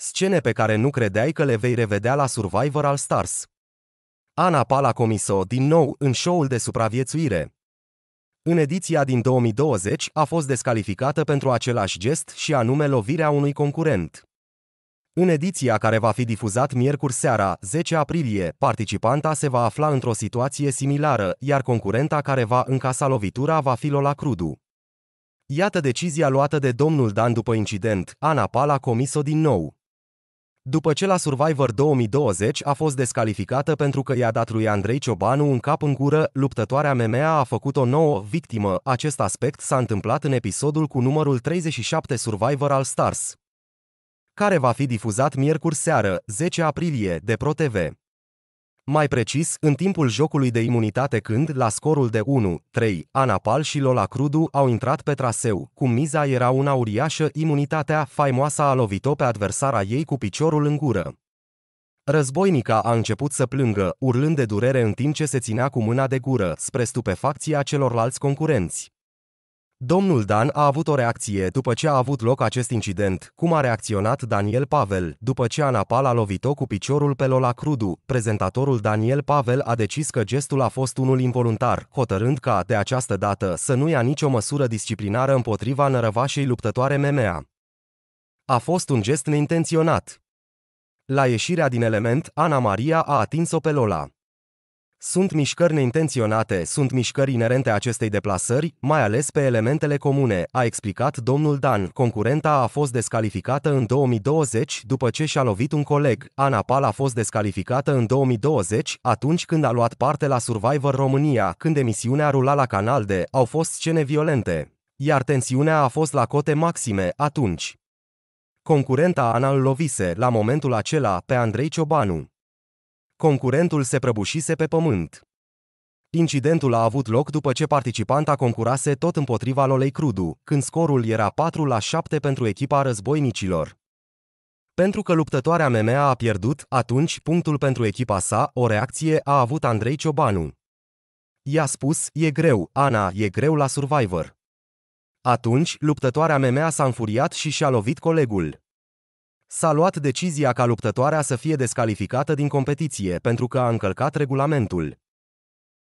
Scene pe care nu credeai că le vei revedea la Survivor al Stars. Ana Pala comis-o din nou în show-ul de supraviețuire. În ediția din 2020 a fost descalificată pentru același gest și anume lovirea unui concurent. În ediția care va fi difuzat miercuri seara, 10 aprilie, participanta se va afla într-o situație similară, iar concurenta care va încasa lovitura va fi Lola Crudu. Iată decizia luată de domnul Dan după incident, Ana Pala comis-o din nou după ce la Survivor 2020 a fost descalificată pentru că i-a dat lui Andrei Ciobanu un cap în gură, luptătoarea MMA a făcut o nouă victimă. Acest aspect s-a întâmplat în episodul cu numărul 37 Survivor al Stars, care va fi difuzat miercuri seară, 10 aprilie, de ProTV. Mai precis, în timpul jocului de imunitate când, la scorul de 1-3, Anapal și Lola Crudu au intrat pe traseu, cum miza era una uriașă, imunitatea faimoasa a lovit-o pe adversara ei cu piciorul în gură. Războinica a început să plângă, urlând de durere în timp ce se ținea cu mâna de gură, spre stupefacția celorlalți concurenți. Domnul Dan a avut o reacție după ce a avut loc acest incident, cum a reacționat Daniel Pavel, după ce Ana Pal a lovit-o cu piciorul pe Lola Crudu. Prezentatorul Daniel Pavel a decis că gestul a fost unul involuntar, hotărând ca, de această dată, să nu ia nicio măsură disciplinară împotriva nărăvașei luptătoare MMA. A fost un gest neintenționat. La ieșirea din element, Ana Maria a atins-o pe Lola. Sunt mișcări neintenționate, sunt mișcări inerente acestei deplasări, mai ales pe elementele comune, a explicat domnul Dan. Concurenta a fost descalificată în 2020 după ce și-a lovit un coleg. Ana Pal a fost descalificată în 2020 atunci când a luat parte la Survivor România, când emisiunea rula la canal de au fost scene violente. Iar tensiunea a fost la cote maxime atunci. Concurenta Ana îl lovise, la momentul acela, pe Andrei Ciobanu concurentul se prăbușise pe pământ. Incidentul a avut loc după ce participanta concurase tot împotriva Lolei Crudu, când scorul era 4 la 7 pentru echipa războinicilor. Pentru că luptătoarea MMA a pierdut, atunci punctul pentru echipa sa, o reacție a avut Andrei Ciobanu. I-a spus, e greu, Ana, e greu la Survivor. Atunci, luptătoarea MMA s-a înfuriat și și-a lovit colegul. S-a luat decizia ca luptătoarea să fie descalificată din competiție pentru că a încălcat regulamentul.